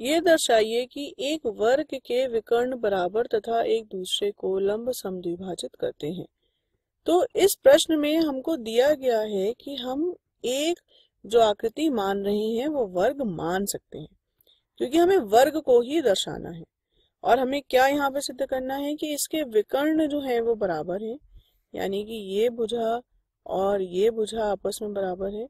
ये दर्शाइए कि एक वर्ग के विकर्ण बराबर तथा एक दूसरे को लंब समद्विभाजित करते हैं तो इस प्रश्न में हमको दिया गया है कि हम एक जो आकृति मान रहे हैं वो वर्ग मान सकते हैं क्योंकि हमें वर्ग को ही दर्शाना है और हमें क्या यहाँ पे सिद्ध करना है कि इसके विकर्ण जो है वो बराबर है यानी कि ये बुझा और ये बुझा आपस में बराबर है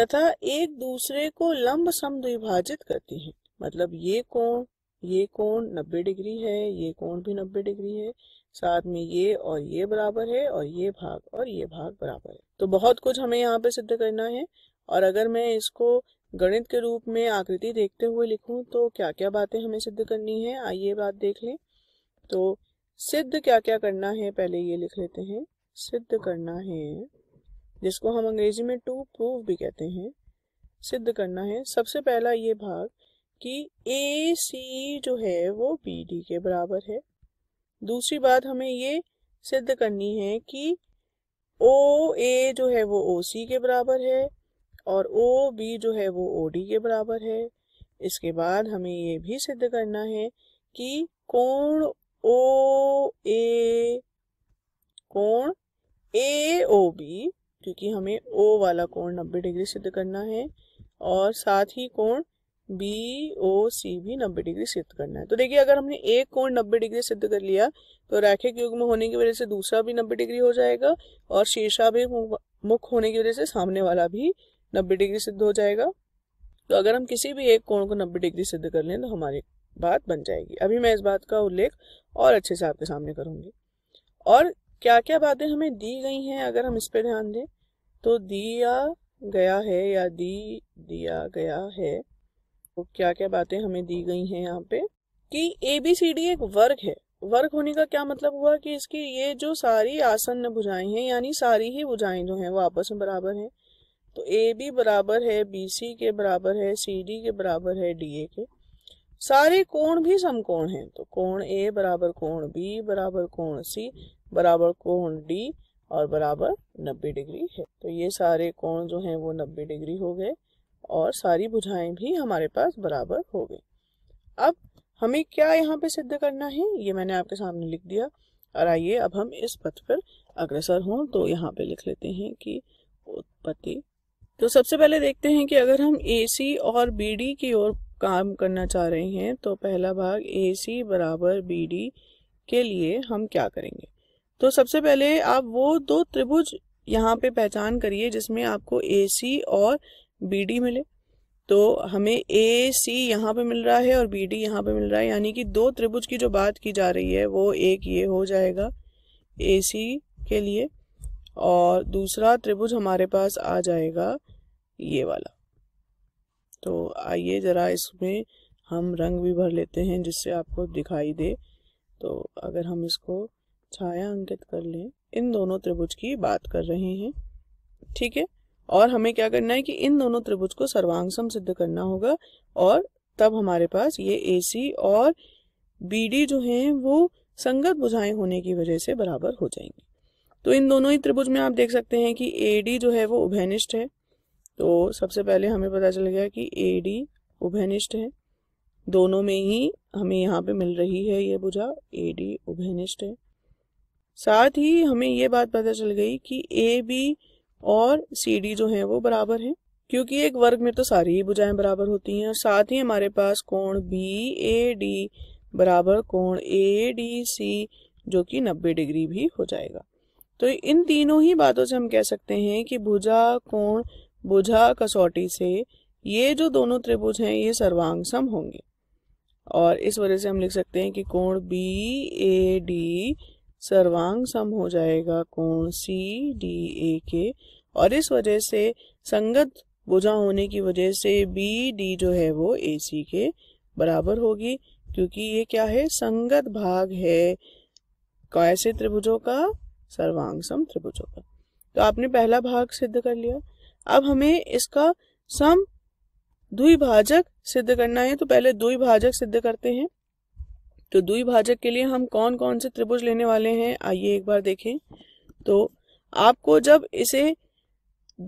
तथा एक दूसरे को लंब समद्विभाजित करती है मतलब ये कोण ये कोण 90 डिग्री है ये कोण भी 90 डिग्री है साथ में ये और ये बराबर है और ये भाग और ये भाग बराबर है तो बहुत कुछ हमें यहाँ पे सिद्ध करना है और अगर मैं इसको गणित के रूप में आकृति देखते हुए लिखूं तो क्या क्या बातें हमें सिद्ध करनी है आइए बात देख लें तो सिद्ध क्या क्या करना है पहले ये लिख लेते हैं सिद्ध करना है जिसको हम अंग्रेजी में टू प्रूव भी कहते हैं सिद्ध करना है सबसे पहला ये भाग कि ए सी जो है वो बी डी के बराबर है दूसरी बात हमें ये सिद्ध करनी है कि ओ ए जो है वो ओ सी के बराबर है और ओ बी जो है वो ओ डी के बराबर है इसके बाद हमें ये भी सिद्ध करना है कि कोण ओ ए कोण ए ओ बी क्योंकि हमें ओ वाला कोण 90 डिग्री सिद्ध करना है और साथ ही कोण बी ओ सी भी नब्बे डिग्री सिद्ध करना है तो देखिए अगर हमने एक कोण नब्बे डिग्री सिद्ध कर लिया तो रैखिक युग में होने की वजह से दूसरा भी नब्बे डिग्री हो जाएगा और शीर्षा भी मुख होने की वजह से सामने वाला भी नब्बे डिग्री सिद्ध हो जाएगा तो अगर हम किसी भी एक कोण को नब्बे डिग्री सिद्ध कर लें तो हमारी बात बन जाएगी अभी मैं इस बात का उल्लेख और अच्छे से आपके सामने करूंगी और क्या क्या बातें हमें दी गई हैं अगर हम इस पर ध्यान दें तो दिया गया है या दी दिया गया है आपको क्या क्या बातें हमें दी गई हैं यहाँ पे कि ए बी सी डी एक वर्ग है वर्ग होने का क्या मतलब हुआ कि इसकी ये जो सारी आसन्न भुजाएं हैं यानी सारी ही भुजाएं जो हैं वो आपस में बराबर हैं तो ए बी बराबर है बी सी के बराबर है सी डी के बराबर है डी ए के सारे कोण भी समकोण हैं तो कोण ए बराबर कोण बी बराबर कोण सी बराबर कोण डी और बराबर 90 डिग्री है तो ये सारे कोण जो हैं वो 90 डिग्री हो गए और सारी बुझाएं भी हमारे पास बराबर हो गई अब हमें क्या यहाँ पे सिद्ध करना है ये मैंने आपके सामने लिख दिया और आइए अब हम इस पथ पर अग्रसर हों तो यहाँ पे लिख लेते हैं कि उत्पत्ति तो सबसे पहले देखते हैं कि अगर हम ए सी और बी डी की ओर काम करना चाह रहे हैं तो पहला भाग ए सी बराबर बी डी के लिए हम क्या करेंगे तो सबसे पहले आप वो दो त्रिभुज यहाँ पे पहचान करिए जिसमें आपको ए सी और बी डी मिले तो हमें ए सी यहाँ पे मिल रहा है और बी डी यहाँ पे मिल रहा है यानी कि दो त्रिभुज की जो बात की जा रही है वो एक ये हो जाएगा ए सी के लिए और दूसरा त्रिभुज हमारे पास आ जाएगा ये वाला तो आइए ज़रा इसमें हम रंग भी भर लेते हैं जिससे आपको दिखाई दे तो अगर हम इसको छाया अंकित कर लें इन दोनों त्रिभुज की बात कर रहे हैं ठीक है और हमें क्या करना है कि इन दोनों त्रिभुज को सर्वांग सिद्ध करना होगा और तब हमारे पास ये ए सी और बी डी जो हैं वो संगत बुझाएं होने की वजह से बराबर हो जाएंगे तो इन दोनों ही त्रिभुज में आप देख सकते हैं कि ए डी जो है वो उभयनिष्ठ है तो सबसे पहले हमें पता चल गया कि ए डी उभयनिष्ठ है दोनों में ही हमें यहाँ पे मिल रही है ये बुझा ए डी उभयनिष्ठ है साथ ही हमें ये बात पता चल गई कि ए बी और सी जो है वो बराबर है क्योंकि एक वर्ग में तो सारी ही भुजाएं बराबर होती हैं और साथ ही हमारे पास कोण बी ए डी बराबर कोण ए डी सी जो कि 90 डिग्री भी हो जाएगा तो इन तीनों ही बातों से हम कह सकते हैं कि भुजा कोण भुजा कसौटी से ये जो दोनों त्रिभुज हैं ये सर्वांग सम होंगे और इस वजह से हम लिख सकते हैं कि कोण बी ए डी सर्वांग सम हो जाएगा कोण सी डी ए के और इस वजह से संगत बुझा होने की वजह से बी डी जो है वो ए सी के बराबर होगी क्योंकि ये क्या है संगत भाग है कैसे त्रिभुजों का सर्वांग सम त्रिभुजों का तो आपने पहला भाग सिद्ध कर लिया अब हमें इसका सम द्विभाजक सिद्ध करना है तो पहले द्विभाजक सिद्ध करते हैं तो दुई भाजक के लिए हम कौन कौन से त्रिभुज लेने वाले हैं आइए एक बार देखें तो आपको जब इसे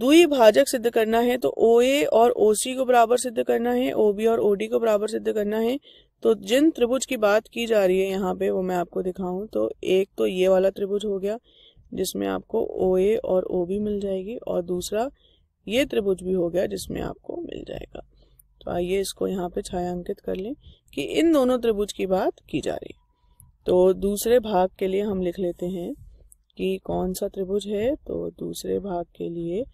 दुई भाजक सिद्ध करना है तो ओ ए और ओ सी को बराबर सिद्ध करना है ओ बी और ओ डी को बराबर सिद्ध करना है तो जिन त्रिभुज की बात की जा रही है यहाँ पे वो मैं आपको दिखाऊं तो एक तो ये वाला त्रिभुज हो गया जिसमें आपको ओ ए और ओ बी मिल जाएगी और दूसरा ये त्रिभुज भी हो गया जिसमें आपको मिल जाएगा तो आइए इसको यहाँ पे छायांकित कर लें कि इन दोनों त्रिभुज की बात की जा रही तो दूसरे भाग के लिए हम लिख लेते हैं कि कौन सा त्रिभुज है तो दूसरे भाग के लिए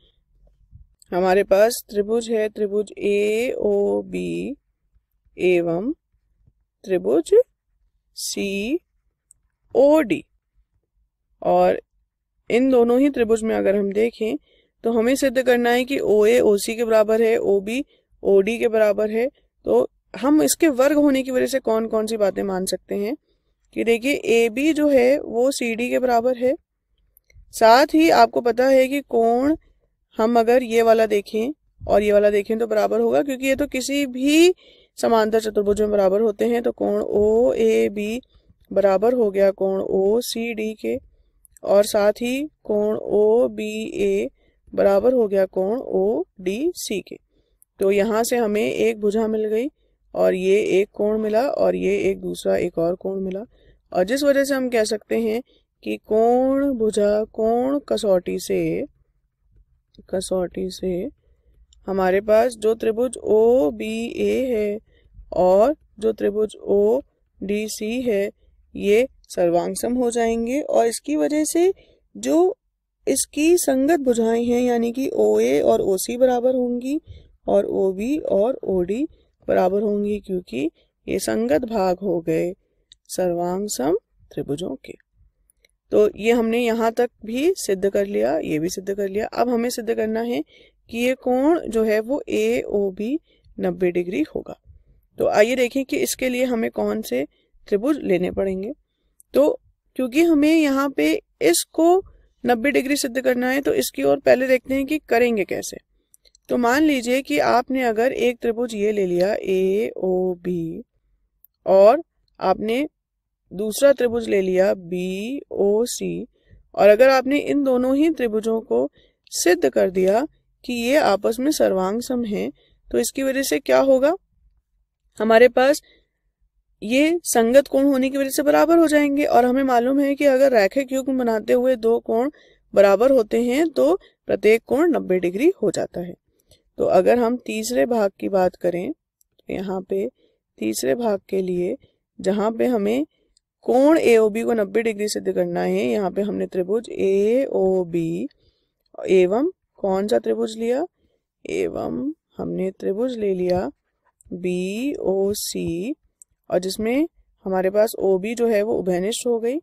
हमारे पास त्रिभुज है त्रिभुज ए ओ बी एवं त्रिभुज सी ओ डी और इन दोनों ही त्रिभुज में अगर हम देखें तो हमें सिद्ध करना है कि ओ ए ओ सी के बराबर है ओ बी ओ डी के बराबर है तो हम इसके वर्ग होने की वजह से कौन कौन सी बातें मान सकते हैं कि देखिए ए बी जो है वो सी डी के बराबर है साथ ही आपको पता है कि कोण हम अगर ये वाला देखें और ये वाला देखें तो बराबर होगा क्योंकि ये तो किसी भी समांतर चतुर्भुज में बराबर होते हैं तो कोण ओ ए बी बराबर हो गया कोण ओ सी डी के और साथ ही कोण ओ बी ए बराबर हो गया कोण ओ डी सी के तो यहाँ से हमें एक भुजा मिल गई और ये एक कोण मिला और ये एक दूसरा एक और कोण मिला और जिस वजह से हम कह सकते हैं कि कोण भुजा कोण कसौटी से कसौटी से हमारे पास जो त्रिभुज ओ बी ए है और जो त्रिभुज ओ डी सी है ये सर्वांगसम हो जाएंगे और इसकी वजह से जो इसकी संगत भुजाएं हैं यानी कि ओ ए और ओ सी बराबर होंगी और ओ बी और ओ डी बराबर होंगी क्योंकि ये संगत भाग हो गए सर्वांग सम त्रिभुजों के तो ये हमने यहाँ तक भी सिद्ध कर लिया ये भी सिद्ध कर लिया अब हमें सिद्ध करना है कि ये कोण जो है वो ए ओ बी नब्बे डिग्री होगा तो आइए देखें कि इसके लिए हमें कौन से त्रिभुज लेने पड़ेंगे तो क्योंकि हमें यहाँ पे इसको नब्बे डिग्री सिद्ध करना है तो इसकी ओर पहले देखते हैं कि करेंगे कैसे तो मान लीजिए कि आपने अगर एक त्रिभुज ये ले लिया ए ओ बी और आपने दूसरा त्रिभुज ले लिया बी ओ सी और अगर आपने इन दोनों ही त्रिभुजों को सिद्ध कर दिया कि ये आपस में सर्वांग सम है तो इसकी वजह से क्या होगा हमारे पास ये संगत कोण होने की वजह से बराबर हो जाएंगे और हमें मालूम है कि अगर रैखिक युग्म बनाते हुए दो कोण बराबर होते हैं तो प्रत्येक कोण 90 डिग्री हो जाता है तो अगर हम तीसरे भाग की बात करें तो यहाँ पे तीसरे भाग के लिए जहाँ पे हमें कोण ए ओ बी को 90 डिग्री सिद्ध करना है यहाँ पे हमने त्रिभुज ए ओ बी एवं कौन सा त्रिभुज लिया एवं हमने त्रिभुज ले लिया बी ओ सी और जिसमें हमारे पास ओ बी जो है वो उभयनिष्ठ हो गई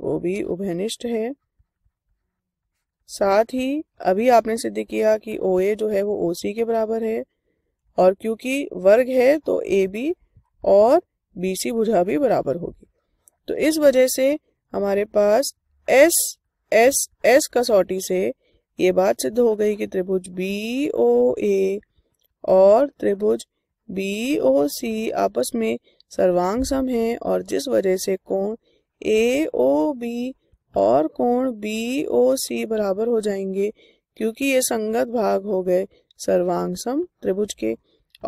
ओ बी उभयनिष्ठ है साथ ही अभी आपने सिद्ध किया कि ओ ए जो है वो ओ सी के बराबर है और क्योंकि वर्ग है तो ए बी और बी सी भुजा भी बराबर होगी तो इस वजह से हमारे पास एस एस एस कसौटी से ये बात सिद्ध हो गई कि त्रिभुज बी ओ ए और त्रिभुज बी ओ सी आपस में सर्वांग सम है और जिस वजह से कोण ए ओ बी और कोण बी ओ सी बराबर हो जाएंगे क्योंकि ये संगत भाग हो गए सर्वांग सम त्रिभुज के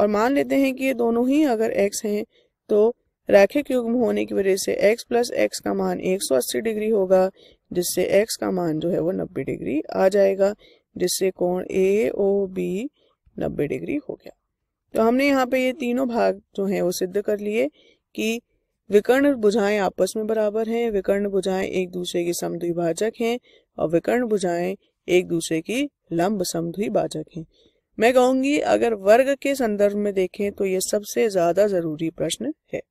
और मान लेते हैं कि ये दोनों ही अगर एक्स हैं तो रैखिक युग्म होने की वजह से x प्लस एक्स का मान 180 डिग्री होगा जिससे x का मान जो है वो 90 डिग्री आ जाएगा जिससे कोण ए ओ बी नब्बे डिग्री हो गया तो हमने यहाँ पे ये तीनों भाग जो हैं वो सिद्ध कर लिए कि विकर्ण बुझाएं आपस में बराबर हैं विकर्ण बुझाएं एक दूसरे की समद्विभाजक हैं और विकर्ण बुझाएं एक दूसरे की लंब समद्विभाजक हैं मैं कहूंगी अगर वर्ग के संदर्भ में देखें तो ये सबसे ज्यादा जरूरी प्रश्न है